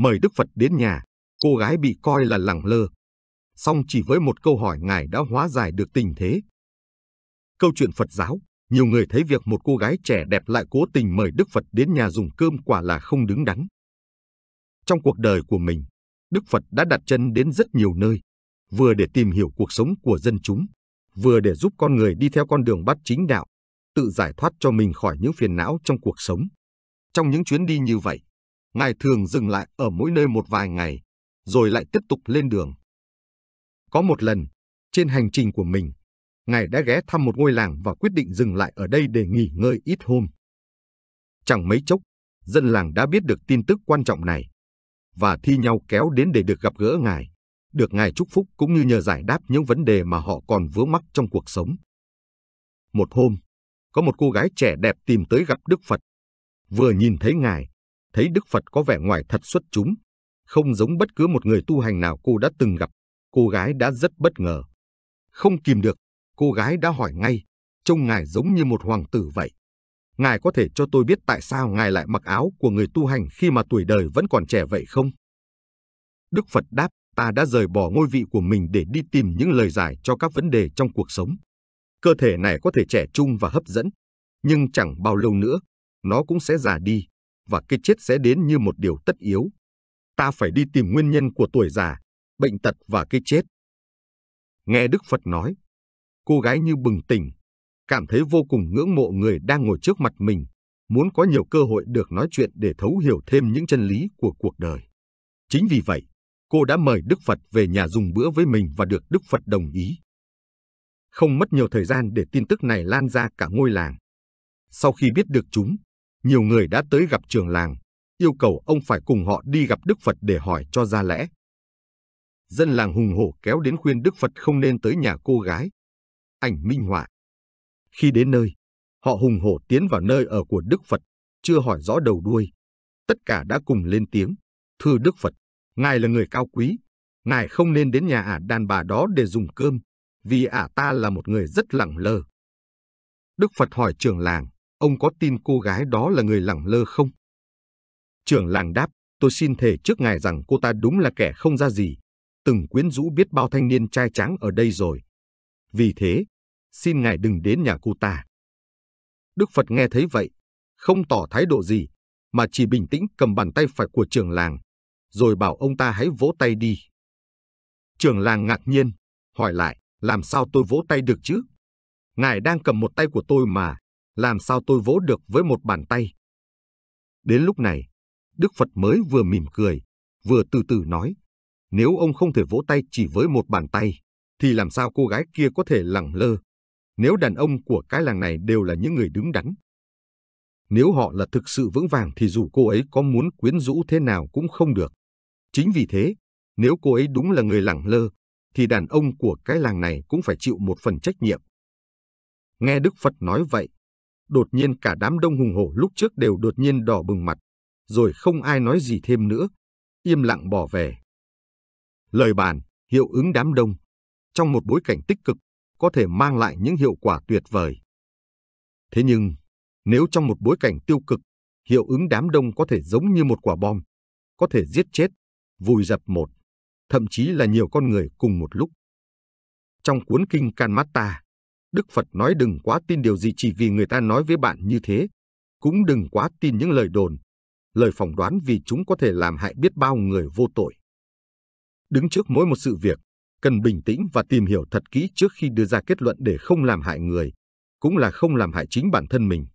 mời Đức Phật đến nhà, cô gái bị coi là lẳng lơ. Song chỉ với một câu hỏi Ngài đã hóa giải được tình thế. Câu chuyện Phật giáo, nhiều người thấy việc một cô gái trẻ đẹp lại cố tình mời Đức Phật đến nhà dùng cơm quả là không đứng đắn. Trong cuộc đời của mình, Đức Phật đã đặt chân đến rất nhiều nơi, vừa để tìm hiểu cuộc sống của dân chúng, vừa để giúp con người đi theo con đường bắt chính đạo, tự giải thoát cho mình khỏi những phiền não trong cuộc sống. Trong những chuyến đi như vậy, ngài thường dừng lại ở mỗi nơi một vài ngày, rồi lại tiếp tục lên đường. Có một lần, trên hành trình của mình, ngài đã ghé thăm một ngôi làng và quyết định dừng lại ở đây để nghỉ ngơi ít hôm. Chẳng mấy chốc, dân làng đã biết được tin tức quan trọng này và thi nhau kéo đến để được gặp gỡ ngài, được ngài chúc phúc cũng như nhờ giải đáp những vấn đề mà họ còn vướng mắc trong cuộc sống. Một hôm, có một cô gái trẻ đẹp tìm tới gặp Đức Phật. Vừa nhìn thấy ngài, thấy Đức Phật có vẻ ngoài thật xuất chúng, không giống bất cứ một người tu hành nào cô đã từng gặp. Cô gái đã rất bất ngờ. Không kìm được, cô gái đã hỏi ngay, trông ngài giống như một hoàng tử vậy. Ngài có thể cho tôi biết tại sao ngài lại mặc áo của người tu hành khi mà tuổi đời vẫn còn trẻ vậy không? Đức Phật đáp, ta đã rời bỏ ngôi vị của mình để đi tìm những lời giải cho các vấn đề trong cuộc sống. Cơ thể này có thể trẻ trung và hấp dẫn, nhưng chẳng bao lâu nữa, nó cũng sẽ già đi và cái chết sẽ đến như một điều tất yếu. Ta phải đi tìm nguyên nhân của tuổi già, bệnh tật và cái chết. Nghe Đức Phật nói, cô gái như bừng tỉnh, cảm thấy vô cùng ngưỡng mộ người đang ngồi trước mặt mình, muốn có nhiều cơ hội được nói chuyện để thấu hiểu thêm những chân lý của cuộc đời. Chính vì vậy, cô đã mời Đức Phật về nhà dùng bữa với mình và được Đức Phật đồng ý. Không mất nhiều thời gian để tin tức này lan ra cả ngôi làng. Sau khi biết được chúng, nhiều người đã tới gặp trường làng, yêu cầu ông phải cùng họ đi gặp Đức Phật để hỏi cho ra lẽ. Dân làng hùng hổ kéo đến khuyên Đức Phật không nên tới nhà cô gái. Ảnh minh họa. Khi đến nơi, họ hùng hổ tiến vào nơi ở của Đức Phật, chưa hỏi rõ đầu đuôi. Tất cả đã cùng lên tiếng, thưa Đức Phật, Ngài là người cao quý, Ngài không nên đến nhà ả đàn bà đó để dùng cơm, vì ả ta là một người rất lẳng lơ. Đức Phật hỏi trường làng, ông có tin cô gái đó là người lẳng lơ không? Trưởng làng đáp, tôi xin thề trước ngài rằng cô ta đúng là kẻ không ra gì, từng quyến rũ biết bao thanh niên trai tráng ở đây rồi. Vì thế, xin ngài đừng đến nhà cô ta. Đức Phật nghe thấy vậy, không tỏ thái độ gì, mà chỉ bình tĩnh cầm bàn tay phải của trưởng làng, rồi bảo ông ta hãy vỗ tay đi. Trưởng làng ngạc nhiên, hỏi lại, làm sao tôi vỗ tay được chứ? Ngài đang cầm một tay của tôi mà làm sao tôi vỗ được với một bàn tay. Đến lúc này, Đức Phật mới vừa mỉm cười, vừa từ từ nói, nếu ông không thể vỗ tay chỉ với một bàn tay, thì làm sao cô gái kia có thể lẳng lơ, nếu đàn ông của cái làng này đều là những người đứng đắn. Nếu họ là thực sự vững vàng thì dù cô ấy có muốn quyến rũ thế nào cũng không được. Chính vì thế, nếu cô ấy đúng là người lẳng lơ, thì đàn ông của cái làng này cũng phải chịu một phần trách nhiệm. Nghe Đức Phật nói vậy, đột nhiên cả đám đông hùng hổ lúc trước đều đột nhiên đỏ bừng mặt, rồi không ai nói gì thêm nữa, im lặng bỏ về. Lời bàn, hiệu ứng đám đông, trong một bối cảnh tích cực, có thể mang lại những hiệu quả tuyệt vời. Thế nhưng, nếu trong một bối cảnh tiêu cực, hiệu ứng đám đông có thể giống như một quả bom, có thể giết chết, vùi dập một, thậm chí là nhiều con người cùng một lúc. Trong cuốn kinh Kanmata, Đức Phật nói đừng quá tin điều gì chỉ vì người ta nói với bạn như thế. Cũng đừng quá tin những lời đồn, lời phỏng đoán vì chúng có thể làm hại biết bao người vô tội. Đứng trước mỗi một sự việc, cần bình tĩnh và tìm hiểu thật kỹ trước khi đưa ra kết luận để không làm hại người, cũng là không làm hại chính bản thân mình.